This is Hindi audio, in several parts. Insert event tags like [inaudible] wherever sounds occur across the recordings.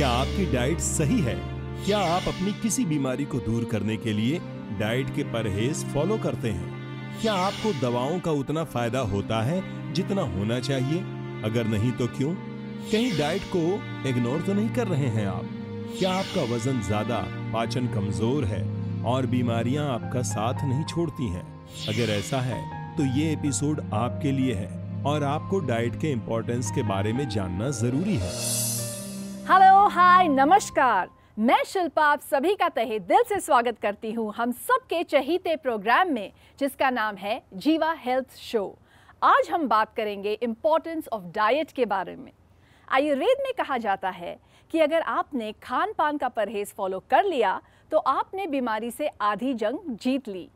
क्या आपकी डाइट सही है क्या आप अपनी किसी बीमारी को दूर करने के लिए डाइट के परहेज फॉलो करते हैं क्या आपको दवाओं का उतना फायदा होता है जितना होना चाहिए अगर नहीं तो क्यों कहीं डाइट को इग्नोर तो नहीं कर रहे हैं आप क्या आपका वजन ज्यादा पाचन कमजोर है और बीमारियां आपका साथ नहीं छोड़ती हैं अगर ऐसा है तो ये एपिसोड आपके लिए है और आपको डाइट के इम्पोर्टेंस के बारे में जानना जरूरी है हाय नमस्कार मैं शिल्पा आप सभी का तहे दिल से स्वागत करती हूँ हम सबके चहीते प्रोग्राम में जिसका नाम है जीवा हेल्थ शो आज हम बात करेंगे इम्पोर्टेंस ऑफ डाइट के बारे में आयुर्वेद में कहा जाता है कि अगर आपने खान पान का परहेज फॉलो कर लिया तो आपने बीमारी से आधी जंग जीत ली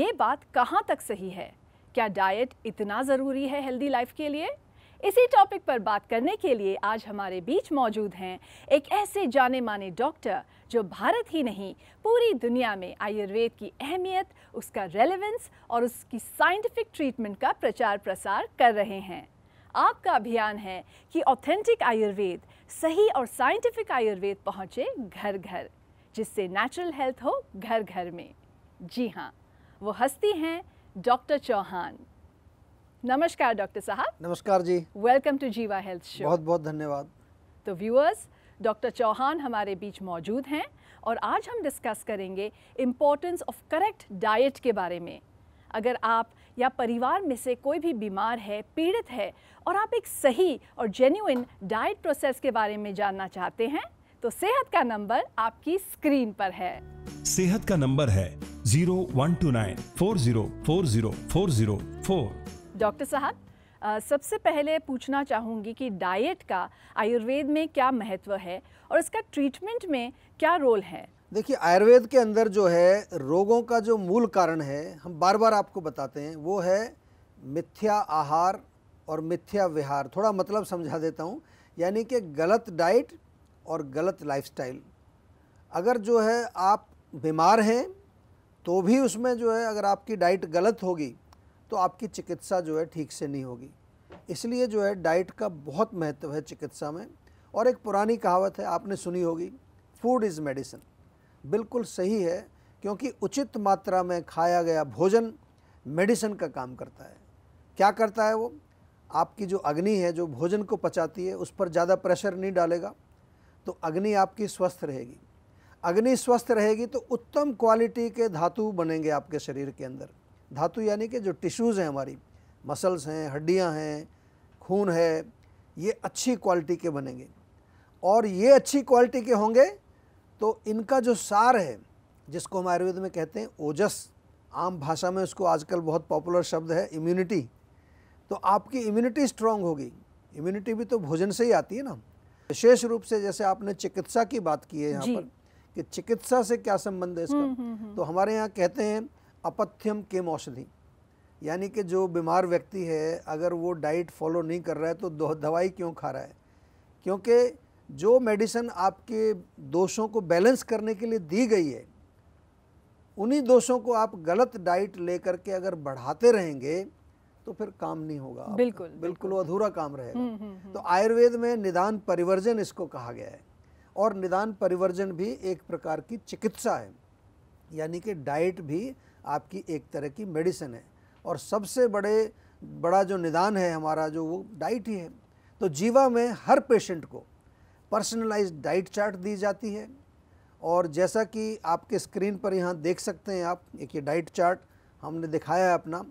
ये बात कहाँ तक सही है क्या डाइट इतना ज़रूरी है हेल्दी लाइफ के लिए इसी टॉपिक पर बात करने के लिए आज हमारे बीच मौजूद हैं एक ऐसे जाने माने डॉक्टर जो भारत ही नहीं पूरी दुनिया में आयुर्वेद की अहमियत उसका रेलेवेंस और उसकी साइंटिफिक ट्रीटमेंट का प्रचार प्रसार कर रहे हैं आपका अभियान है कि ऑथेंटिक आयुर्वेद सही और साइंटिफिक आयुर्वेद पहुँचे घर घर जिससे नेचुरल हेल्थ हो घर घर में जी हाँ वो हस्ती हैं डॉक्टर चौहान नमस्कार डॉक्टर साहब नमस्कार जी welcome to Jiva health show बहुत बहुत धन्यवाद तो व्यूअर्स डॉक्टर चौहान हमारे बीच मौजूद हैं और आज हम डिस्कस करेंगे इम्पोर्टेंस ऑफ करेक्ट डाइट के बारे में अगर आप या परिवार में से कोई भी बीमार है पीड़ित है और आप एक सही और जेन्यून डाइट प्रोसेस के बारे में जानना चाहते हैं तो सेहत का नंबर आपकी स्क्रीन पर है सेहत का नंबर है zero one two nine four zero four zero four zero four doctor साहब सबसे पहले पूछना चाहूँगी कि डाइट का आयुर्वेद में क्या महत्व है और इसका ट्रीटमेंट में क्या रोल है देखिए आयुर्वेद के अंदर जो है रोगों का जो मूल कारण है हम बार बार आपको बताते हैं वो है मिथ्या आहार और मिथ्या विहार थोड़ा मतलब समझा देता हूँ यानी कि गलत डाइट और गलत लाइफस्टाइल अगर जो है आप बीमार हैं तो भी उसमें जो है अगर आपकी डाइट गलत होगी तो आपकी चिकित्सा जो है ठीक से नहीं होगी इसलिए जो है डाइट का बहुत महत्व है चिकित्सा में और एक पुरानी कहावत है आपने सुनी होगी फूड इज़ मेडिसिन बिल्कुल सही है क्योंकि उचित मात्रा में खाया गया भोजन मेडिसिन का काम करता है क्या करता है वो आपकी जो अग्नि है जो भोजन को पचाती है उस पर ज़्यादा प्रेशर नहीं डालेगा तो अग्नि आपकी स्वस्थ रहेगी अग्नि स्वस्थ रहेगी तो उत्तम क्वालिटी के धातु बनेंगे आपके शरीर के अंदर धातु यानी कि जो टिश्यूज़ हैं हमारी मसल्स हैं हड्डियाँ हैं खून है ये अच्छी क्वालिटी के बनेंगे और ये अच्छी क्वालिटी के होंगे तो इनका जो सार है जिसको हम आयुर्वेद में कहते हैं ओजस आम भाषा में उसको आजकल बहुत पॉपुलर शब्द है इम्यूनिटी तो आपकी इम्यूनिटी स्ट्रांग होगी इम्यूनिटी भी तो भोजन से ही आती है ना विशेष रूप से जैसे आपने चिकित्सा की बात की है यहाँ पर कि चिकित्सा से क्या संबंध है इसका हुँ, हम्म, हुँ, हम्म, हम्म। तो हमारे यहाँ कहते हैं अपथ्यम केम औषधि यानी कि जो बीमार व्यक्ति है अगर वो डाइट फॉलो नहीं कर रहा है तो दवाई क्यों खा रहा है क्योंकि जो मेडिसिन आपके दोषों को बैलेंस करने के लिए दी गई है उन्हीं दोषों को आप गलत डाइट लेकर के अगर बढ़ाते रहेंगे तो फिर काम नहीं होगा बिल्कुल बिल्कुल अधूरा काम रहेगा हम्म, हम्म, हम्म। तो आयुर्वेद में निदान परिवर्जन इसको कहा गया है और निदान परिवर्जन भी एक प्रकार की चिकित्सा है यानी कि डाइट भी आपकी एक तरह की मेडिसिन है और सबसे बड़े बड़ा जो निदान है हमारा जो वो डाइट ही है तो जीवा में हर पेशेंट को पर्सनलाइज डाइट चार्ट दी जाती है और जैसा कि आपके स्क्रीन पर यहाँ देख सकते हैं आप एक ये डाइट चार्ट हमने दिखाया है अपना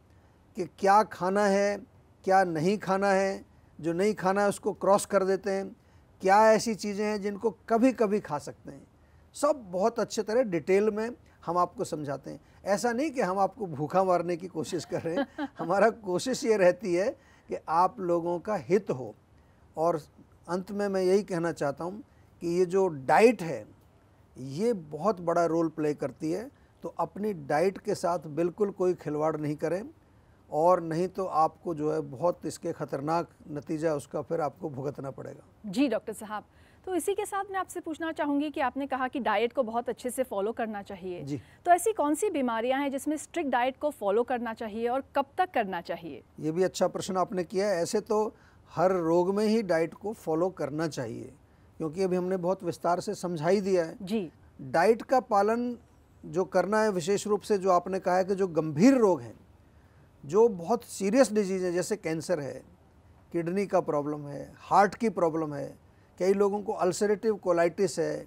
कि क्या खाना है क्या नहीं खाना है जो नहीं खाना है उसको क्रॉस कर देते हैं क्या ऐसी चीज़ें हैं जिनको कभी कभी खा सकते हैं सब बहुत अच्छे तरह डिटेल में हम आपको समझाते हैं ऐसा नहीं कि हम आपको भूखा मारने की कोशिश कर रहे हैं [laughs] हमारा कोशिश ये रहती है कि आप लोगों का हित हो और अंत में मैं यही कहना चाहता हूँ कि ये जो डाइट है ये बहुत बड़ा रोल प्ले करती है तो अपनी डाइट के साथ बिल्कुल कोई खिलवाड़ नहीं करें और नहीं तो आपको जो है बहुत इसके ख़तरनाक नतीजा उसका फिर आपको भुगतना पड़ेगा जी डॉक्टर साहब तो इसी के साथ मैं आपसे पूछना चाहूंगी कि आपने कहा कि डाइट को बहुत अच्छे से फॉलो करना चाहिए जी तो ऐसी कौन सी बीमारियाँ हैं जिसमें स्ट्रिक्ट डाइट को फॉलो करना चाहिए और कब तक करना चाहिए ये भी अच्छा प्रश्न आपने किया है ऐसे तो हर रोग में ही डाइट को फॉलो करना चाहिए क्योंकि अभी हमने बहुत विस्तार से समझा ही दिया है जी डाइट का पालन जो करना है विशेष रूप से जो आपने कहा है कि जो गंभीर रोग हैं जो बहुत सीरियस डिजीज़ है जैसे कैंसर है किडनी का प्रॉब्लम है हार्ट की प्रॉब्लम है कई लोगों को अल्सरेटिव कोलाइटिस है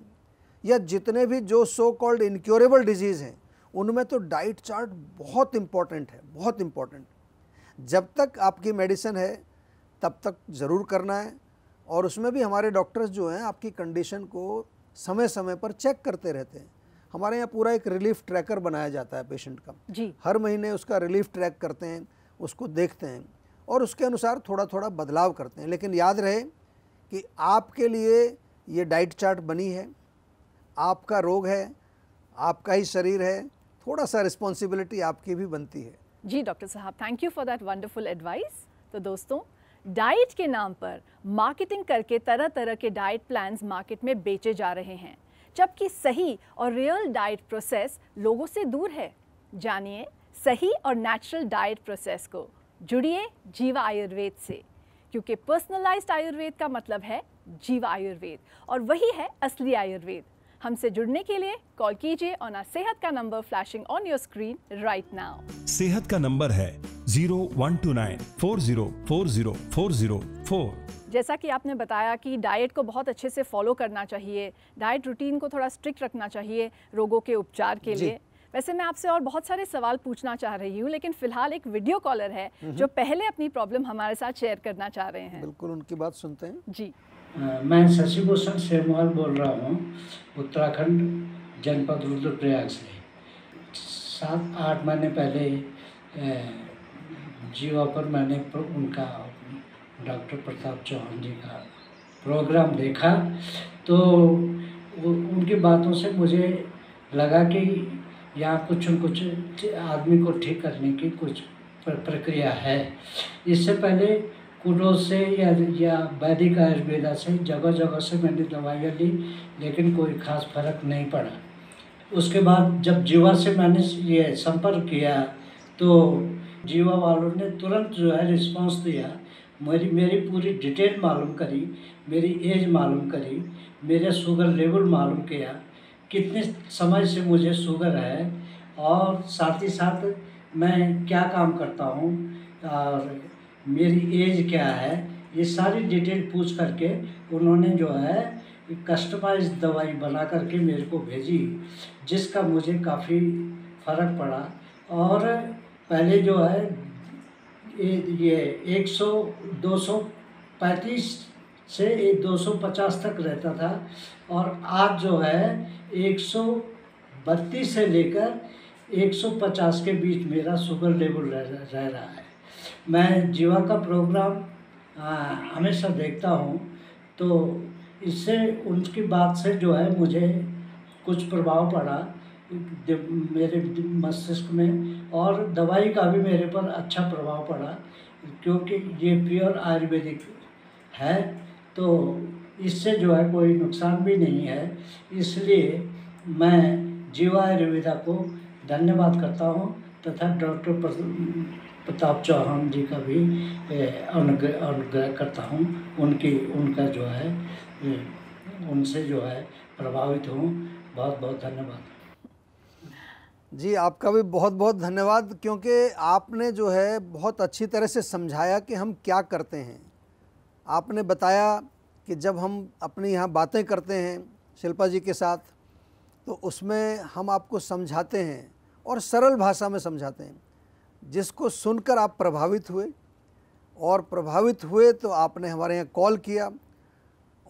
या जितने भी जो सो कॉल्ड इनक्योरेबल डिजीज़ हैं उनमें तो डाइट चार्ट बहुत इम्पॉर्टेंट है बहुत इम्पॉर्टेंट जब तक आपकी मेडिसिन है तब तक ज़रूर करना है और उसमें भी हमारे डॉक्टर्स जो हैं आपकी कंडीशन को समय समय पर चेक करते रहते हैं हमारे यहाँ पूरा एक रिलीफ ट्रैकर बनाया जाता है पेशेंट का जी हर महीने उसका रिलीफ ट्रैक करते हैं उसको देखते हैं और उसके अनुसार थोड़ा थोड़ा बदलाव करते हैं लेकिन याद रहे कि आपके लिए ये डाइट चार्ट बनी है आपका रोग है आपका ही शरीर है थोड़ा सा रिस्पॉन्सिबिलिटी आपकी भी बनती है जी डॉक्टर साहब thank you for that wonderful advice तो दोस्तों डाइट के नाम पर मार्केटिंग करके तरह तरह के डाइट प्लान्स मार्केट में बेचे जा रहे हैं जबकि सही और रियल डाइट प्रोसेस लोगों से दूर है जानिए सही और नेचुरल डाइट प्रोसेस को जुड़िए जीवा आयुर्वेद से क्योंकि पर्सनलाइज्ड आयुर्वेद का मतलब है जीव आयुर्वेद और वही है असली आयुर्वेद हमसे जुड़ने के लिए कॉल कीजिए ऑन आर सेहत का number flashing on your screen right now सेहत का नंबर है zero one two nine four zero four zero four zero four जैसा कि आपने बताया कि डाइट को बहुत अच्छे से फॉलो करना चाहिए डाइट रूटीन को थोड़ा स्ट्रिक्ट रखना चाहिए रोगों के उपचार के लिए वैसे मैं आपसे और बहुत सारे सवाल पूछना चाह रही हूँ लेकिन फिलहाल एक वीडियो कॉलर है जो पहले अपनी प्रॉब्लम हमारे साथ शेयर करना चाह रहे हैं बिल्कुल उनकी बात सुनते हैं जी मैं शशि भूषण सेमवाल बोल रहा हूँ उत्तराखंड जनपद रुद्रप्रयाग से सात आठ महीने पहले जीवा पर मैंने उनका डॉक्टर प्रताप चौहान जी का प्रोग्राम देखा तो उनकी बातों से मुझे लगा कि या कुछ न कुछ आदमी को ठीक करने की कुछ प्रक्रिया है इससे पहले कूडो से या या वैदिक आयुर्वेदा से जगह जगह से मैंने दवाइयाँ ली लेकिन कोई खास फर्क नहीं पड़ा उसके बाद जब जीवा से मैंने ये संपर्क किया तो जीवा वालों ने तुरंत जो है रिस्पांस दिया मेरी मेरी पूरी डिटेल मालूम करी मेरी एज मालूम करी मेरा शुगर लेवल मालूम किया कितने समय से मुझे शुगर है और साथ ही साथ मैं क्या काम करता हूँ और मेरी एज क्या है ये सारी डिटेल पूछ करके उन्होंने जो है कस्टमाइज दवाई बना करके मेरे को भेजी जिसका मुझे काफ़ी फ़र्क पड़ा और पहले जो है ये एक सौ दो सौ पैंतीस से एक 250 तक रहता था और आज जो है बत्तीस से लेकर 150 के बीच मेरा शुगर लेवल रह, रह रहा है मैं जीवा का प्रोग्राम हमेशा देखता हूँ तो इससे उनकी बात से जो है मुझे कुछ प्रभाव पड़ा मेरे मस्तिष्क में और दवाई का भी मेरे पर अच्छा प्रभाव पड़ा क्योंकि ये प्योर आयुर्वेदिक है तो इससे जो है कोई नुकसान भी नहीं है इसलिए मैं जीवा आयुर्वेदा को धन्यवाद करता हूँ तथा डॉक्टर प्रताप चौहान जी का भी अनुग्रह अनुग्रह करता हूँ उनकी उनका जो है उनसे जो है प्रभावित हूँ बहुत बहुत धन्यवाद जी आपका भी बहुत बहुत धन्यवाद क्योंकि आपने जो है बहुत अच्छी तरह से समझाया कि हम क्या करते हैं आपने बताया कि जब हम अपने यहाँ बातें करते हैं शिल्पा जी के साथ तो उसमें हम आपको समझाते हैं और सरल भाषा में समझाते हैं जिसको सुनकर आप प्रभावित हुए और प्रभावित हुए तो आपने हमारे यहाँ कॉल किया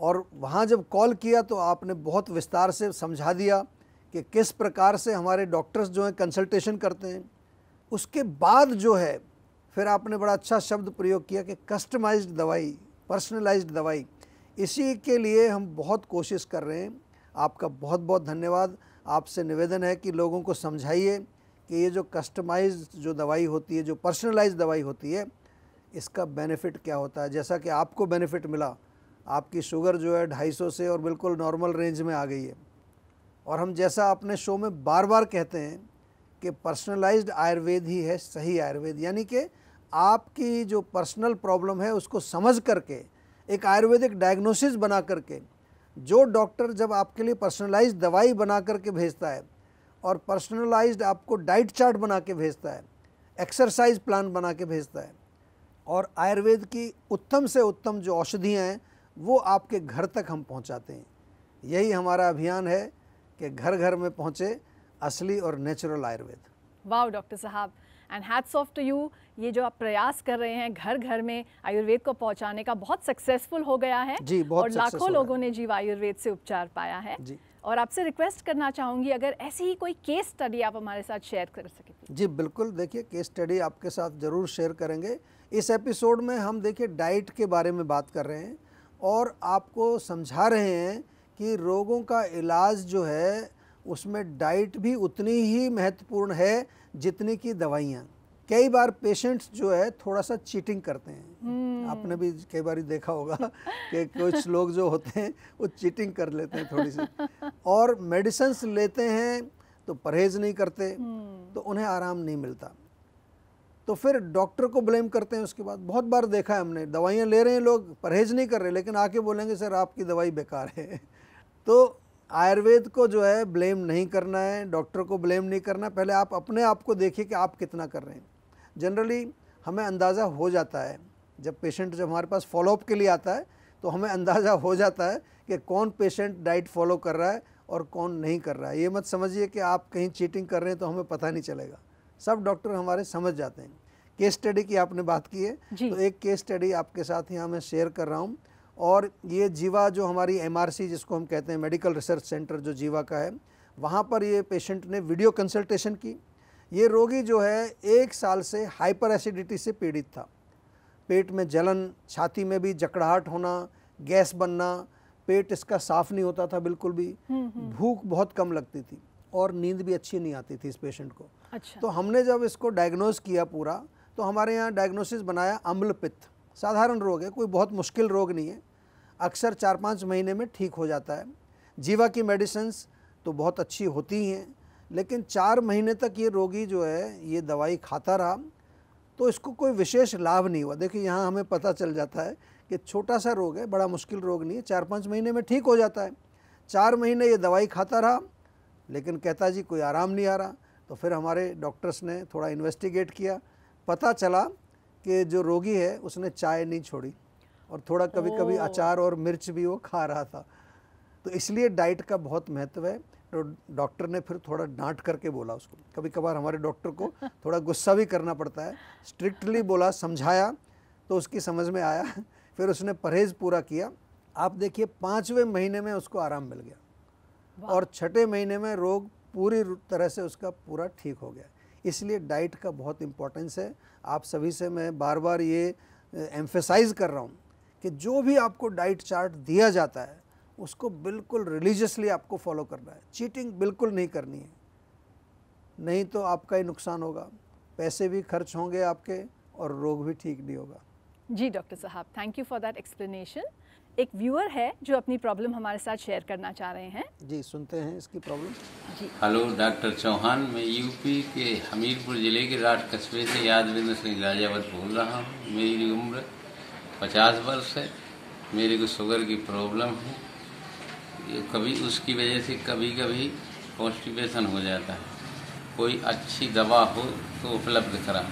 और वहाँ जब कॉल किया तो आपने बहुत विस्तार से समझा दिया कि किस प्रकार से हमारे डॉक्टर्स जो हैं कंसल्टेशन करते हैं उसके बाद जो है फिर आपने बड़ा अच्छा शब्द प्रयोग किया कि कस्टमाइज्ड दवाई पर्सनलाइज्ड दवाई इसी के लिए हम बहुत कोशिश कर रहे हैं आपका बहुत बहुत धन्यवाद आपसे निवेदन है कि लोगों को समझाइए कि ये जो कस्टमाइज जो दवाई होती है जो पर्सनलाइज दवाई होती है इसका बेनिफिट क्या होता है जैसा कि आपको बेनिफिट मिला आपकी शुगर जो है सौ से और बिल्कुल नॉर्मल रेंज में आ गई है और हम जैसा अपने शो में बार बार कहते हैं कि पर्सनलाइज्ड आयुर्वेद ही है सही आयुर्वेद यानी कि आपकी जो पर्सनल प्रॉब्लम है उसको समझ करके एक आयुर्वेदिक डायग्नोसिस बना करके जो डॉक्टर जब आपके लिए पर्सनलाइज दवाई बना करके भेजता है और पर्सनलाइज्ड आपको डाइट चार्ट बना के भेजता है एक्सरसाइज प्लान बना के भेजता है और आयुर्वेद की उत्तम से उत्तम जो औषधियाँ हैं वो आपके घर तक हम पहुँचाते हैं यही हमारा अभियान है कि घर घर में पहुँचे असली और नेचुरल आयुर्वेद वाह डॉक्टर साहब and hats off to you ये जो आप प्रयास कर रहे हैं घर घर में आयुर्वेद को पहुंचाने का बहुत सक्सेसफुल हो गया है जी, बहुत और लाखों लोगों ने जीव आयुर्वेद से उपचार पाया है जी. और आपसे रिक्वेस्ट करना चाहूँगी अगर ऐसी ही कोई केस स्टडी आप हमारे साथ शेयर कर सके जी बिल्कुल देखिए केस स्टडी आपके साथ ज़रूर शेयर करेंगे इस एपिसोड में हम देखिए डाइट के बारे में बात कर रहे हैं और आपको समझा रहे हैं कि रोगों का इलाज जो है उसमें डाइट भी उतनी ही महत्वपूर्ण है जितने की दवाइयाँ कई बार पेशेंट्स जो है थोड़ा सा चीटिंग करते हैं hmm. आपने भी कई बार देखा होगा कि कुछ [laughs] लोग जो होते हैं वो चीटिंग कर लेते हैं थोड़ी सी और मेडिसन्स लेते हैं तो परहेज नहीं करते hmm. तो उन्हें आराम नहीं मिलता तो फिर डॉक्टर को ब्लेम करते हैं उसके बाद बहुत बार देखा है हमने दवाइयाँ ले रहे हैं लोग परहेज नहीं कर रहे लेकिन आके बोलेंगे सर आपकी दवाई बेकार है [laughs] तो आयुर्वेद को जो है ब्लेम नहीं करना है डॉक्टर को ब्लेम नहीं करना पहले आप अपने आप को देखिए कि आप कितना कर रहे हैं जनरली हमें अंदाज़ा हो जाता है जब पेशेंट जब हमारे पास फॉलोअप के लिए आता है तो हमें अंदाज़ा हो जाता है कि कौन पेशेंट डाइट फॉलो कर रहा है और कौन नहीं कर रहा है ये मत समझिए कि आप कहीं चीटिंग कर रहे हैं तो हमें पता नहीं चलेगा सब डॉक्टर हमारे समझ जाते हैं केस स्टडी की आपने बात की है तो एक केस स्टडी आपके साथ यहाँ मैं शेयर कर रहा हूँ और ये जीवा जो हमारी एमआरसी जिसको हम कहते हैं मेडिकल रिसर्च सेंटर जो जीवा का है वहाँ पर ये पेशेंट ने वीडियो कंसल्टेशन की ये रोगी जो है एक साल से हाइपर एसिडिटी से पीड़ित था पेट में जलन छाती में भी जकड़ाहट होना गैस बनना पेट इसका साफ नहीं होता था बिल्कुल भी हम्म, हम्म। भूख बहुत कम लगती थी और नींद भी अच्छी नहीं आती थी इस पेशेंट को अच्छा। तो हमने जब इसको डायग्नोज किया पूरा तो हमारे यहाँ डायग्नोसिस बनाया अम्लपित्त साधारण रोग है कोई बहुत मुश्किल रोग नहीं है अक्सर चार पाँच महीने में ठीक हो जाता है जीवा की मेडिसन्स तो बहुत अच्छी होती हैं लेकिन चार महीने तक ये रोगी जो है ये दवाई खाता रहा तो इसको कोई विशेष लाभ नहीं हुआ देखिए यहाँ हमें पता चल जाता है कि छोटा सा रोग है बड़ा मुश्किल रोग नहीं है चार पाँच महीने में ठीक हो जाता है चार महीने ये दवाई खाता रहा लेकिन कहता जी कोई आराम नहीं आ रहा तो फिर हमारे डॉक्टर्स ने थोड़ा इन्वेस्टिगेट किया पता चला कि जो रोगी है उसने चाय नहीं छोड़ी और थोड़ा कभी कभी अचार और मिर्च भी वो खा रहा था तो इसलिए डाइट का बहुत महत्व है तो डॉक्टर ने फिर थोड़ा डांट करके बोला उसको कभी कभार हमारे डॉक्टर को [laughs] थोड़ा गुस्सा भी करना पड़ता है स्ट्रिक्टली बोला समझाया तो उसकी समझ में आया [laughs] फिर उसने परहेज पूरा किया आप देखिए पाँचवें महीने में उसको आराम मिल गया और छठे महीने में रोग पूरी तरह से उसका पूरा ठीक हो गया इसलिए डाइट का बहुत इम्पोर्टेंस है आप सभी से मैं बार बार ये एम्फेसाइज़ कर रहा हूँ कि जो भी आपको डाइट चार्ट दिया जाता है उसको बिल्कुल रिलीजियसली आपको फॉलो करना है चीटिंग बिल्कुल नहीं करनी है नहीं तो आपका ही नुकसान होगा पैसे भी खर्च होंगे आपके और रोग भी ठीक नहीं होगा जी डॉक्टर साहब thank you for that explanation एक व्यूअर है जो अपनी प्रॉब्लम हमारे साथ शेयर करना चाह रहे हैं जी सुनते हैं इसकी प्रॉब्लम हेलो डॉक्टर चौहान मैं यूपी के हमीरपुर जिले के राठ कस्बे से यादविंद्र सिंह राजावत बोल रहा हूँ मेरी उम्र पचास वर्ष है मेरे को शुगर की प्रॉब्लम है ये कभी उसकी वजह से कभी कभी कॉन्स्टिपेशन हो जाता है कोई अच्छी दवा हो तो उपलब्ध करा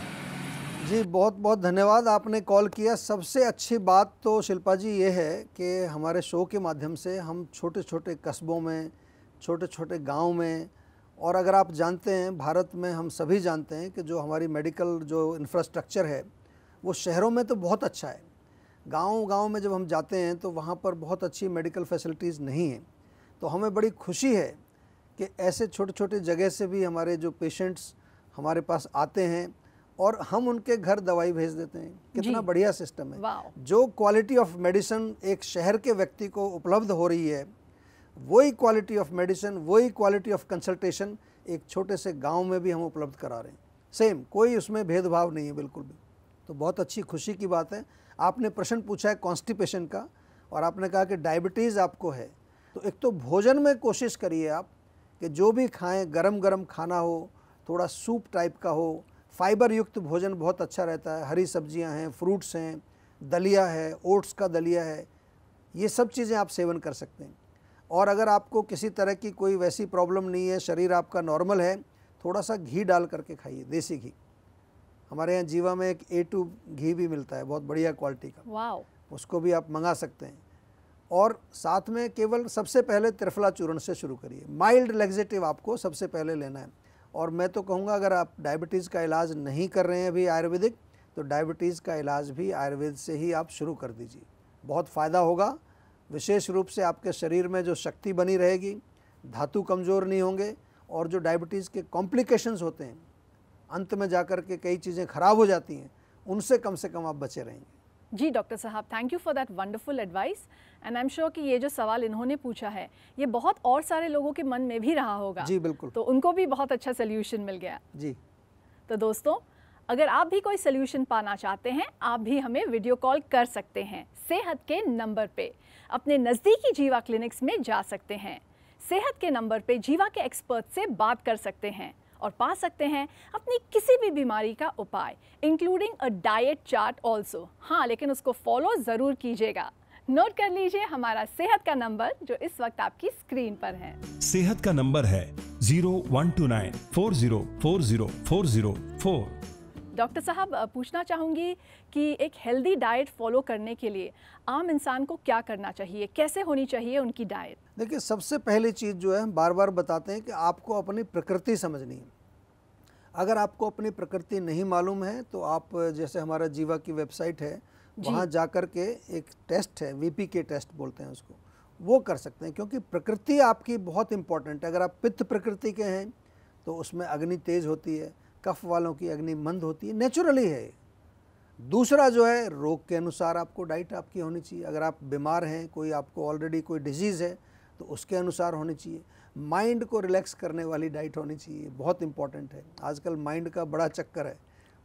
जी बहुत बहुत धन्यवाद आपने कॉल किया सबसे अच्छी बात तो शिल्पा जी ये है कि हमारे शो के माध्यम से हम छोटे छोटे कस्बों में छोटे छोटे गाँव में और अगर आप जानते हैं भारत में हम सभी जानते हैं कि जो हमारी मेडिकल जो इंफ्रास्ट्रक्चर है वो शहरों में तो बहुत अच्छा है गांव-गांव में जब हम जाते हैं तो वहाँ पर बहुत अच्छी मेडिकल फैसिलिटीज़ नहीं हैं तो हमें बड़ी खुशी है कि ऐसे छोटे छोटे जगह से भी हमारे जो पेशेंट्स हमारे पास आते हैं और हम उनके घर दवाई भेज देते हैं कितना बढ़िया सिस्टम है जो क्वालिटी ऑफ मेडिसिन एक शहर के व्यक्ति को उपलब्ध हो रही है वही क्वालिटी ऑफ मेडिसिन वही क्वालिटी ऑफ कंसल्टेशन एक छोटे से गांव में भी हम उपलब्ध करा रहे हैं सेम कोई उसमें भेदभाव नहीं है बिल्कुल भी तो बहुत अच्छी खुशी की बात है आपने प्रश्न पूछा है कॉन्स्टिपेशन का और आपने कहा कि डायबिटीज़ आपको है तो एक तो भोजन में कोशिश करिए आप कि जो भी खाएं गरम गरम खाना हो थोड़ा सूप टाइप का हो फाइबर युक्त भोजन बहुत अच्छा रहता है हरी सब्जियां हैं फ्रूट्स हैं दलिया है ओट्स का दलिया है ये सब चीज़ें आप सेवन कर सकते हैं और अगर आपको किसी तरह की कोई वैसी प्रॉब्लम नहीं है शरीर आपका नॉर्मल है थोड़ा सा घी डाल करके खाइए देसी घी हमारे यहाँ जीवा में एक ए टू घी भी मिलता है बहुत बढ़िया क्वालिटी का वाओ उसको भी आप मंगा सकते हैं और साथ में केवल सबसे पहले त्रिफला चूर्ण से शुरू करिए माइल्ड लेग्जेटिव आपको सबसे पहले लेना है और मैं तो कहूँगा अगर आप डायबिटीज़ का इलाज नहीं कर रहे हैं अभी आयुर्वेदिक तो डायबिटीज़ का इलाज भी आयुर्वेद से ही आप शुरू कर दीजिए बहुत फ़ायदा होगा विशेष रूप से आपके शरीर में जो शक्ति बनी रहेगी धातु कमज़ोर नहीं होंगे और जो डायबिटीज़ के कॉम्प्लिकेशंस होते हैं अंत में जा कर के कई चीज़ें खराब हो जाती हैं उनसे कम से कम आप बचे रहेंगे जी डॉक्टर साहब thank you for that wonderful advice and I am sure कि ये जो सवाल इन्होंने पूछा है ये बहुत और सारे लोगों के मन में भी रहा होगा जी बिल्कुल तो उनको भी बहुत अच्छा सोल्यूशन मिल गया जी तो दोस्तों अगर आप भी कोई सोल्यूशन पाना चाहते हैं आप भी हमें वीडियो कॉल कर सकते हैं सेहत के नंबर पे अपने नज़दीकी जीवा क्लिनिक्स में जा सकते हैं सेहत के नंबर पे जीवा के एक्सपर्ट से बात कर सकते हैं और पा सकते हैं अपनी किसी भी बीमारी का उपाय including a diet chart also हाँ लेकिन उसको फॉलो ज़रूर कीजिएगा नोट कर लीजिए हमारा सेहत का नंबर जो इस वक्त आपकी स्क्रीन पर है सेहत का नंबर है zero one two nine four zero four zero four zero four doctor साहब पूछना चाहूँगी कि एक हेल्दी डाइट फॉलो करने के लिए आम इंसान को क्या करना चाहिए कैसे होनी चाहिए उनकी डाइट देखिए सबसे पहली चीज़ जो है हम बार बार बताते हैं कि आपको अपनी प्रकृति समझनी है अगर आपको अपनी प्रकृति नहीं मालूम है तो आप जैसे हमारा जीवा की वेबसाइट है वहाँ जा कर के एक टेस्ट है वीपी के टेस्ट बोलते हैं उसको वो कर सकते हैं क्योंकि प्रकृति आपकी बहुत इंपॉर्टेंट है अगर आप पित्त प्रकृति के हैं तो उसमें अग्नि तेज होती है कफ वालों की अग्नि मंद होती है नेचुरली है दूसरा जो है रोग के अनुसार आपको डाइट आपकी होनी चाहिए अगर आप बीमार हैं कोई आपको ऑलरेडी कोई डिजीज़ है तो उसके अनुसार होनी चाहिए माइंड को रिलैक्स करने वाली डाइट होनी चाहिए बहुत इंपॉर्टेंट है आजकल माइंड का बड़ा चक्कर है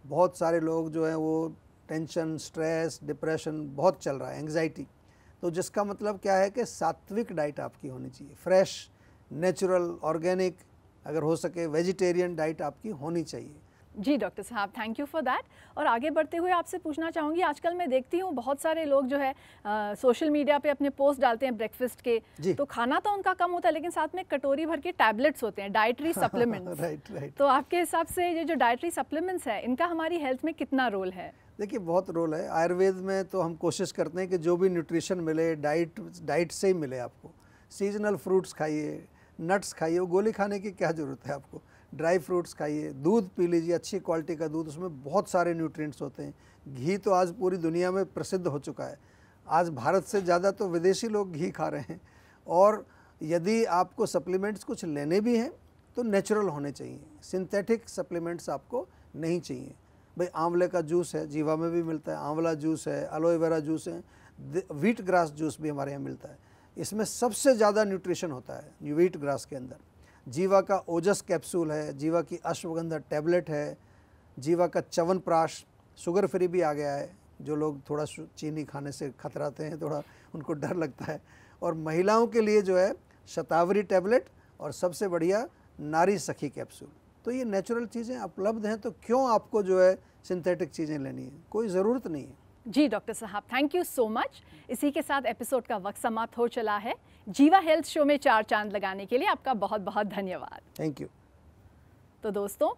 बहुत सारे लोग जो हैं वो टेंशन स्ट्रेस डिप्रेशन बहुत चल रहा है एंग्जाइटी तो जिसका मतलब क्या है कि सात्विक डाइट आपकी होनी चाहिए फ्रेश नेचुरल ऑर्गेनिक अगर हो सके वेजिटेरियन डाइट आपकी होनी चाहिए जी डॉक्टर साहब थैंक यू फॉर दैट और आगे बढ़ते हुए आपसे पूछना चाहूँगी आजकल मैं देखती हूँ बहुत सारे लोग जो है आ, सोशल मीडिया पे अपने पोस्ट डालते हैं ब्रेकफास्ट के जी तो खाना तो उनका कम होता है लेकिन साथ में कटोरी भर के टैबलेट्स होते हैं डाइटरी सप्लीमेंट्स राइट राइट तो आपके हिसाब से ये जो डाइटरी सप्लीमेंट्स है इनका हमारी हेल्थ में कितना रोल है देखिए बहुत रोल है आयुर्वेद में तो हम कोशिश करते हैं कि जो भी न्यूट्रिशन मिले डाइट डाइट से ही मिले आपको सीजनल फ्रूट्स खाइए नट्स खाइए वो गोली खाने की क्या ज़रूरत है आपको ड्राई फ्रूट्स खाइए दूध पी लीजिए अच्छी क्वालिटी का दूध उसमें बहुत सारे न्यूट्रिएंट्स होते हैं घी तो आज पूरी दुनिया में प्रसिद्ध हो चुका है आज भारत से ज़्यादा तो विदेशी लोग घी खा रहे हैं और यदि आपको सप्लीमेंट्स कुछ लेने भी हैं तो नेचुरल होने चाहिए सिंथेटिक सप्लीमेंट्स आपको नहीं चाहिए भाई आंवले का जूस है जीवा में भी मिलता है आंवला जूस है एलोवेरा जूस है व्हीट ग्रास जूस भी हमारे यहाँ मिलता है इसमें सबसे ज़्यादा न्यूट्रिशन होता है व्हीट ग्रास के अंदर जीवा का ओजस कैप्सूल है जीवा की अश्वगंधा टैबलेट है जीवा का चवन प्राश शुगर फ्री भी आ गया है जो लोग थोड़ा चीनी खाने से खतराते हैं थोड़ा उनको डर लगता है और महिलाओं के लिए जो है शतावरी टैबलेट और सबसे बढ़िया नारी सखी कैप्सूल तो ये नेचुरल चीज़ें उपलब्ध हैं तो क्यों आपको जो है सिंथेटिक चीज़ें लेनी है कोई ज़रूरत नहीं है जी डॉक्टर साहब थैंक यू सो मच इसी के साथ एपिसोड का वक्त समाप्त हो चला है जीवा हेल्थ शो में चार चांद लगाने के लिए आपका बहुत बहुत धन्यवाद थैंक यू तो दोस्तों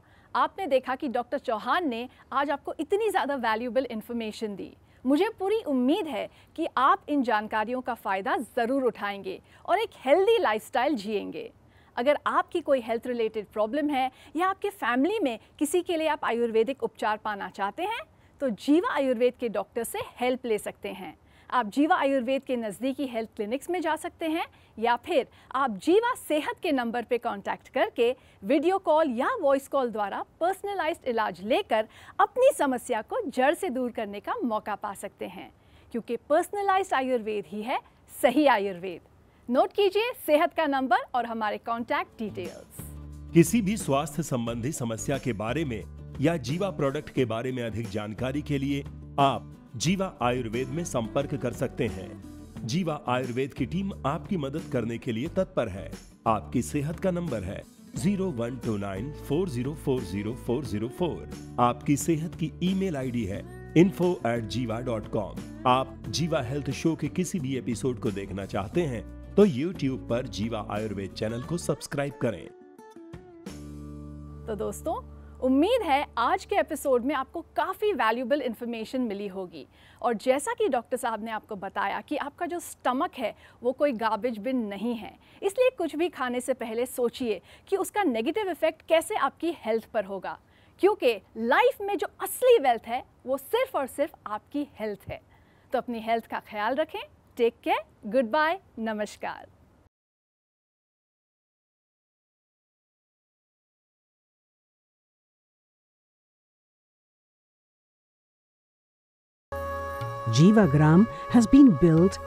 आपने देखा कि डॉक्टर चौहान ने आज आपको इतनी ज़्यादा वैल्यूबल इन्फॉर्मेशन दी मुझे पूरी उम्मीद है कि आप इन जानकारियों का फ़ायदा ज़रूर उठाएंगे और एक हेल्दी लाइफस्टाइल जिएंगे अगर आपकी कोई हेल्थ रिलेटेड प्रॉब्लम है या आपके फैमिली में किसी के लिए आप आयुर्वेदिक उपचार पाना चाहते हैं तो जीवा आयुर्वेद के डॉक्टर से हेल्प ले सकते हैं आप जीवा आयुर्वेद के नज़दीकी हेल्थ क्लिनिक्स में जा सकते हैं या फिर आप जीवा सेहत के नंबर पर कॉन्टैक्ट करके वीडियो कॉल या वॉइस कॉल द्वारा पर्सनलाइज इलाज लेकर अपनी समस्या को जड़ से दूर करने का मौका पा सकते हैं क्योंकि पर्सनलाइज आयुर्वेद ही है सही आयुर्वेद नोट कीजिए सेहत का नंबर और हमारे कॉन्टैक्ट डिटेल्स किसी भी स्वास्थ्य संबंधी समस्या के बारे में या जीवा प्रोडक्ट के बारे में अधिक जानकारी के लिए आप जीवा आयुर्वेद में संपर्क कर सकते हैं जीवा आयुर्वेद की टीम आपकी मदद करने के लिए तत्पर है आपकी सेहत का नंबर है zero one two nine four zero four zero four zero four आपकी सेहत की ईमेल आईडी है info at Jiva dot com आप जीवा हेल्थ शो के किसी भी एपिसोड को देखना चाहते हैं तो यूट्यूब पर जीवा आयुर्वेद चैनल को सब्सक्राइब करें तो दोस्तों उम्मीद है आज के एपिसोड में आपको काफ़ी वैल्यूबल इन्फॉर्मेशन मिली होगी और जैसा कि डॉक्टर साहब ने आपको बताया कि आपका जो स्टमक है वो कोई गार्बेज बिन नहीं है इसलिए कुछ भी खाने से पहले सोचिए कि उसका नेगेटिव इफ़ेक्ट कैसे आपकी हेल्थ पर होगा क्योंकि लाइफ में जो असली वेल्थ है वो सिर्फ और सिर्फ आपकी हेल्थ है तो अपनी हेल्थ का ख्याल रखें टेक केयर गुड बाय नमस्कार Jivagram has been built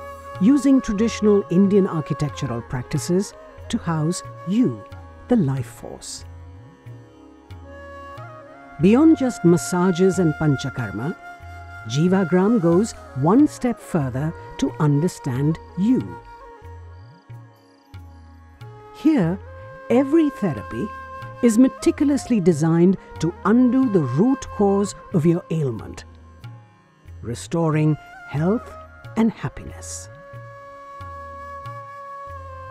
using traditional Indian architectural practices to house you, the life force. Beyond just massages and panchakarma, Jivagram goes one step further to understand you. Here, every therapy is meticulously designed to undo the root cause of your ailment restoring health and happiness.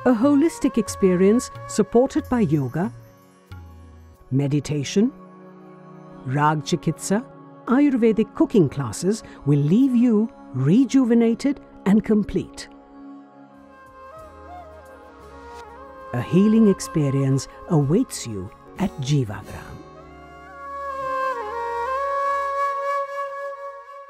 A holistic experience supported by yoga, meditation, rag chikitsa, Ayurvedic cooking classes will leave you rejuvenated and complete. A healing experience awaits you at Jivagram.